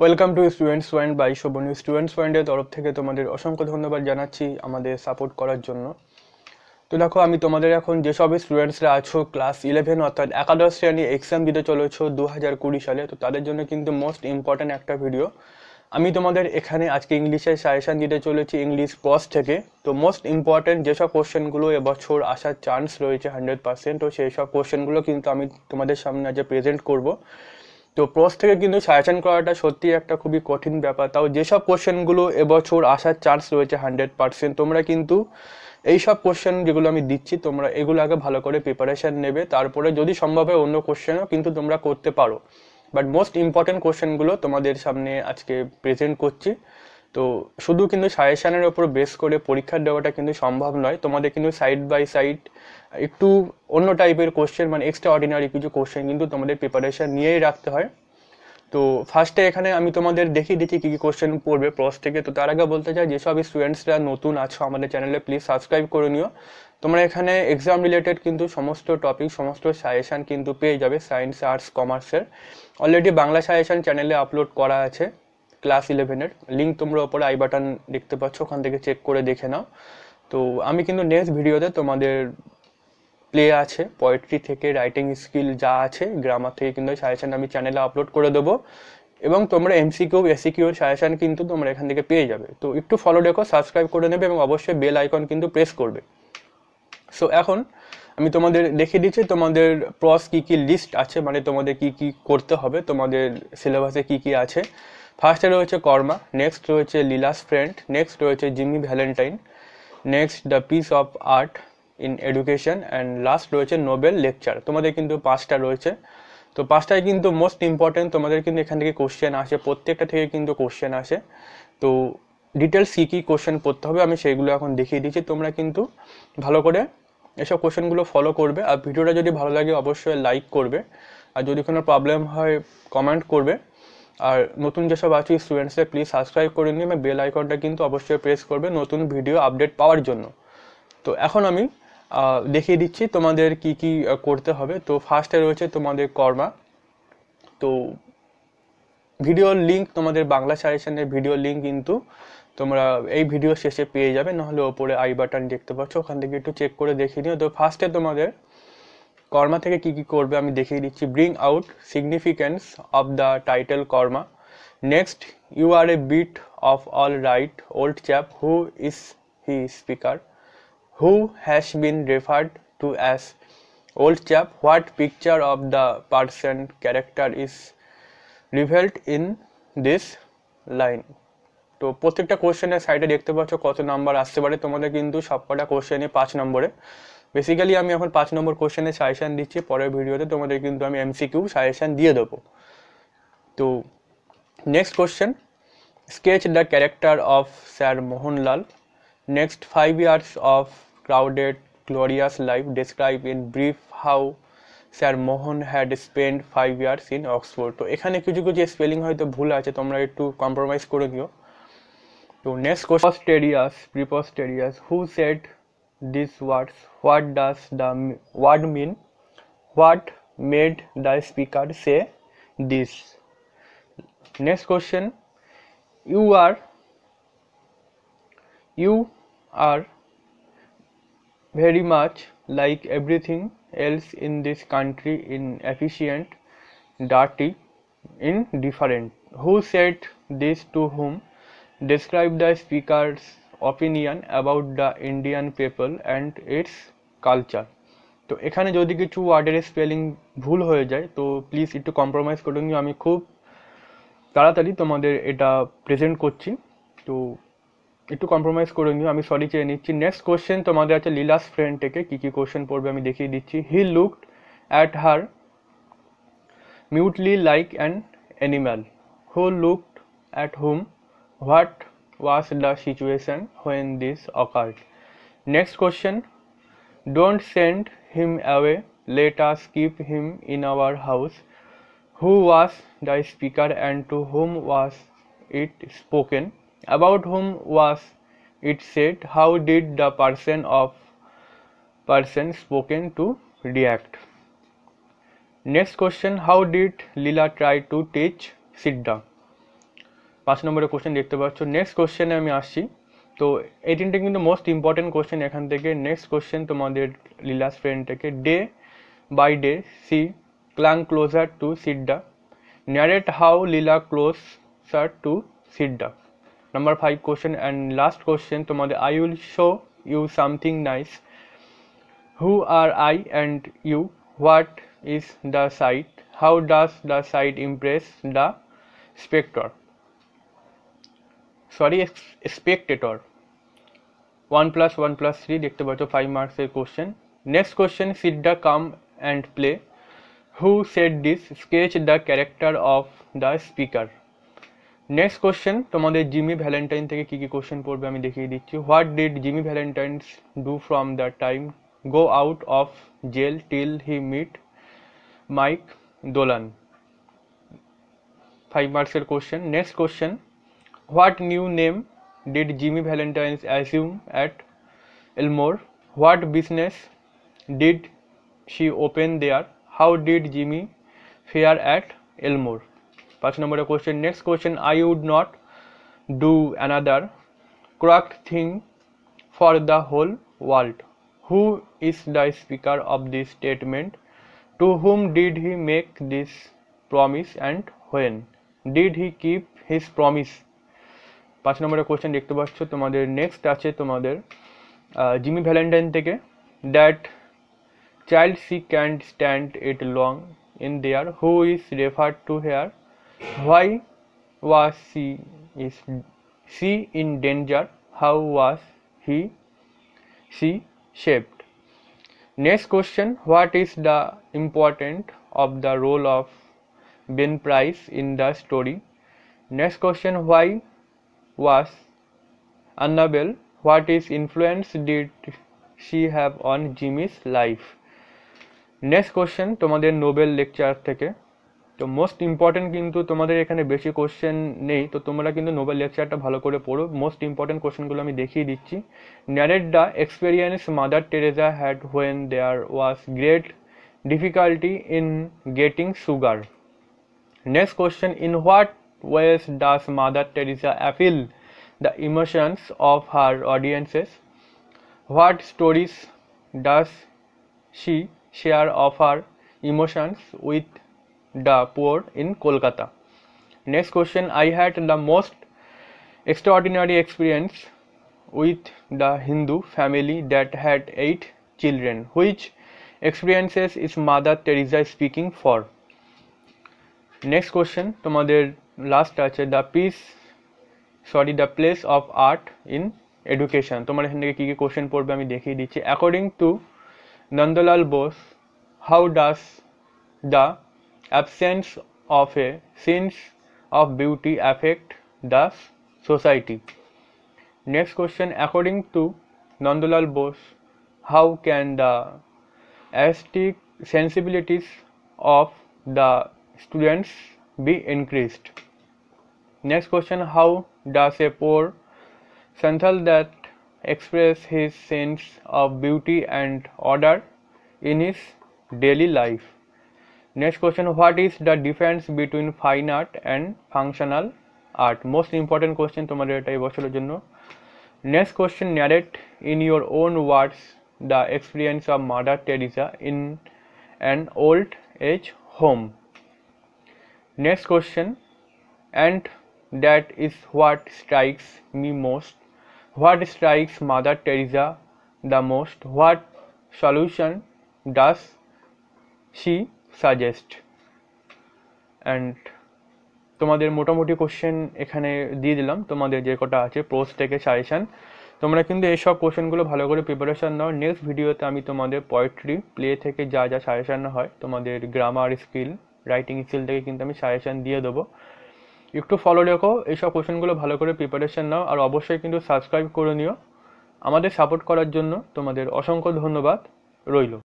Welcome to students point by Shovan students পয়েন্টের তরফ থেকে তোমাদের অসংখ্য ধন্যবাদ জানাচ্ছি আমাদের সাপোর্ট করার জন্য তো দেখো আমি তোমাদের এখন যেসব স্টুডেন্টসরা আছো ক্লাস ইলেভেন অর্থাৎ একাদশ শ্রেণী এক্সাম দিতে চলেছো দু হাজার কুড়ি সালে তো তাদের জন্য কিন্তু মোস্ট ইম্পর্ট্যান্ট একটা ভিডিও আমি তোমাদের এখানে আজকে ইংলিশে সাজেশান দিতে চলেছি ইংলিশ পস থেকে তো মোস্ট ইম্পর্ট্যান্ট যেসব কোশ্চেনগুলো এবছর আসার চান্স রয়েছে হান্ড্রেড পার্সেন্ট তো সেই সব কোশ্চেনগুলো কিন্তু আমি তোমাদের সামনে আজ প্রেজেন্ট করবো তো প্রস থেকে কিন্তু সাজেশন করাটা সত্যি একটা খুবই কঠিন ব্যাপার তাও যেসব কোশ্চেনগুলো এবছর আসার চান্স রয়েছে হান্ড্রেড পার্সেন্ট তোমরা কিন্তু এই সব কোশ্চেন যেগুলো আমি দিচ্ছি তোমরা এগুলো আগে ভালো করে প্রিপারেশান নেবে তারপরে যদি সম্ভব হয় অন্য কোশ্চেনও কিন্তু তোমরা করতে পারো বাট মোস্ট ইম্পর্টেন্ট কোশ্চেনগুলো তোমাদের সামনে আজকে প্রেজেন্ট করছি তো শুধু কিন্তু সাজেশানের ওপর বেস করে পরীক্ষা দেওয়াটা কিন্তু সম্ভব নয় তোমাদের কিন্তু সাইড বাই সাইড একটু অন্য টাইপের কোশ্চেন মানে এক্সট্রা অর্ডিনারি কিছু কোশ্চেন কিন্তু তোমাদের প্রিপারেশান নিয়েই রাখতে হয় তো ফার্স্টে এখানে আমি তোমাদের দেখিয়ে দিচ্ছি কী কী কোশ্চেন পড়বে প্রস থেকে তো তার আগে বলতে চাই যেসব স্টুডেন্টসরা নতুন আছো আমাদের চ্যানেলে প্লিজ সাবস্ক্রাইব করে নিও তোমরা এখানে এক্সাম রিলেটেড কিন্তু সমস্ত টপিক সমস্ত সাজেশান কিন্তু পেয়ে যাবে সায়েন্স আর্টস কমার্সের অলরেডি বাংলা সাজেশান চ্যানেলে আপলোড করা আছে ক্লাস ইলেভেনের লিঙ্ক তোমরা ওপরে আই বাটন দেখতে পাচ্ছ ওখান থেকে চেক করে দেখে নাও তো আমি কিন্তু নেক্সট ভিডিওতে তোমাদের প্লে আছে পোয়েট্রি থেকে রাইটিং স্কিল যা আছে গ্রামার থেকে কিন্তু সাজেশান আমি চ্যানেলে আপলোড করে দেবো এবং তোমরা এমসিকিউ কিউ সাজেশান কিন্তু তোমরা এখান থেকে পেয়ে যাবে তো একটু ফলো রেখো সাবস্ক্রাইব করে নেবে এবং অবশ্যই বেল আইকন কিন্তু প্রেস করবে সো এখন আমি তোমাদের দেখে দিচ্ছি তোমাদের প্রস কী কী লিস্ট আছে মানে তোমাদের কি কি করতে হবে তোমাদের সিলেবাসে কি কি আছে ফার্স্টে রয়েছে কর্মা নেক্সট রয়েছে লীলাস ফ্রেন্ড নেক্সট রয়েছে Jimmy Valentine next the piece of art in education and last রয়েছে নোবেল লেকচার তোমাদের কিন্তু পাঁচটা রয়েছে তো পাঁচটায় কিন্তু মোস্ট ইম্পর্টেন্ট তোমাদের কিন্তু এখান থেকে কোশ্চেন আসে প্রত্যেকটা থেকে কিন্তু কোশ্চেন আসে তো ডিটেলস কী কী কোশ্চেন পড়তে হবে আমি সেইগুলো এখন দেখিয়ে দিচ্ছি তোমরা কিন্তু ভালো করে এসব কোশ্চেনগুলো ফলো করবে আর ভিডিওটা যদি ভালো লাগে অবশ্যই লাইক করবে আর যদি কোনো প্রবলেম হয় কমেন্ট করবে আর নতুন যেসব আছে স্টুডেন্টসরা প্লিজ সাবস্ক্রাইব করে নিন এবং বেল আইকনটা কিন্তু অবশ্যই প্রেস করবে নতুন ভিডিও আপডেট পাওয়ার জন্য তো এখন আমি দেখিয়ে দিচ্ছি তোমাদের কি কি করতে হবে তো ফার্স্টে রয়েছে তোমাদের কর্মা তো ভিডিওর লিঙ্ক তোমাদের বাংলা সাজেশনের ভিডিও লিঙ্ক কিন্তু তোমরা এই ভিডিও শেষে পেয়ে যাবে নাহলে ওপরে আই বাটন দেখতে পাচ্ছ ওখান থেকে একটু চেক করে দেখে নিও তো ফার্স্টে তোমাদের কর্মা থেকে কি কি করবে আমি দেখিয়ে দিচ্ছি bring out significance of the title Karma next you are a bit of all right old chap who is he speaker who has been referred to as old chap what picture of the person character is revealed in this line তো প্রত্যেকটা কোশ্চেনের সাইডে দেখতে পাচ্ছ কত number আসতে পারে তোমাদের কিন্তু সবকটা কোশ্চেনে পাঁচ নম্বরে বেসিক্যালি আমি এখন পাঁচ নম্বর কোশ্চেনের সাজেশান দিচ্ছি পরের ভিডিওতে তোমাদের কিন্তু আমি এমসিকিউ সাজেশান দিয়ে দেবো তো next question sketch the character of sir Mohan Lal next five years of crowded glorious life describe in brief how sir Mohan had spend five years in Oxford তো এখানে কিছু কিছু স্পেলিং হয়তো ভুল আছে তোমরা একটু কম্প্রোমাইজ করে দিও তো next question preposterous preposterous who said these words what does the word mean what made the speaker say this next question you are you are very much like everything else in this country inefficient dirty indifferent who said this to whom describe the speaker's opinion about the Indian people and its culture তো এখানে যদি কিছু ওয়ার্ডের spelling ভুল হয়ে যায় তো please একটু কম্প্রোমাইজ করে নিও আমি খুব তাড়াতাড়ি তোমাদের এটা প্রেজেন্ট করছি তো একটু কম্প্রোমাইজ করে নিও আমি সরি চেয়ে নিচ্ছি নেক্সট কোয়েশ্চেন তোমাদের আছে লীলাস ফ্রেন্ড থেকে কী কী কোয়েশ্চেন পড়বে আমি দেখিয়ে দিচ্ছি he looked at her mutely like an animal who looked at whom what was the situation when this occurred. Next question Don't send him away, let us keep him in our house. Who was the speaker and to whom was it spoken? About whom was it said? How did the person of person spoken to react? Next question How did Lila try to teach Siddha? পাঁচ নম্বরের question দেখতে পাচ্ছ next কোশ্চেনে আমি আসছি তো এই তিনটে কিন্তু মোস্ট ইম্পর্টেন্ট কোশ্চেন এখান থেকে নেক্সট কোশ্চেন তোমাদের লীলাস ফ্রেন্ড থেকে day by day she clung closer to Sidda narrate how Leela saw to Sidda number five question and last question তোমাদের I will show you something nice who are I and you what is the sight how does the sight impress the spectre sorry spectator one plus one plus three দেখতে পাচ্ছ five মার্কসের question next question sit the come and play who set this sketch the character of the speaker next question তোমাদের Jimmy Valentine থেকে কী কী question পড়বে আমি দেখিয়ে দিচ্ছি what did Jimmy Valentine's do from the time go out of jail till he meet Mike Dolan five মার্কসের question next question What new name did Jimmy Valentine assume at Elmore? What business did she open there? How did Jimmy fare at Elmore? First number question. Next question. I would not do another correct thing for the whole world. Who is the speaker of this statement? To whom did he make this promise and when? Did he keep his promise? পাঁচ নম্বরের question দেখতে পাচ্ছ তোমাদের next আছে তোমাদের Jimmy Valentine থেকে that child she can't stand it long in there who is refer to here why was she is she in danger how was he she shaped next question what is the important of the role of Ben Price in the story next question why was Annabel, what is influence did she have on Jimmy's life? Next question তোমাদের Nobel lecture থেকে তো most important কিন্তু তোমাদের এখানে বেশি question নেই তো তোমরা কিন্তু নোবেল লেকচারটা ভালো করে পড়ো মোস্ট ইম্পর্টেন্ট কোশ্চেনগুলো আমি দেখিয়ে দিচ্ছি narrate the experience Mother Teresa had when there was great difficulty in getting sugar next question in what Where does Mother Teresa appeal the emotions of her audiences? What stories does she share of her emotions with the poor in Kolkata? Next question I had the most extraordinary experience with the Hindu family that had eight children. Which experiences is Mother Teresa speaking for? Next question, তোমাদের last আছে the piece sorry the place of art in education তোমার এখান থেকে কী কী question পড়বে আমি দেখিয়ে দিচ্ছি according to Nandalal Bose how does the absence of a sense of beauty affect the society next question according to Nandalal Bose how can the aesthetic sensibilities of the students be increased next question how does a poor santal that express his sense of beauty and order in his daily life next question what is the difference between fine art and functional art most important question tomar etai bochhorer jonno next question narrate in your own words the experience of mother teresa in an old age home next question and that is what strikes me most. What strikes Mother Teresa the most? What solution does she suggest? And তোমাদের মোটামুটি question এখানে দিয়ে দিলাম তোমাদের যে কটা আছে post থেকে সাজেশান তোমরা কিন্তু এইসব কোশ্চেনগুলো ভালো করে প্রিপারেশান নাও নেক্সট ভিডিওতে আমি তোমাদের পোয়েট্রি প্লে থেকে যা যা সাজেশান হয় তোমাদের গ্রামার স্কিল রাইটিং স্কিল থেকে কিন্তু আমি সাজেশান দিয়ে দেবো একটু ফলো রেখো এইসব কোয়েশনগুলো ভালো করে প্রিপারেশান নাও আর অবশ্যই কিন্তু সাবস্ক্রাইব করে নিও আমাদের সাপোর্ট করার জন্য তোমাদের অসংখ্য ধন্যবাদ রইল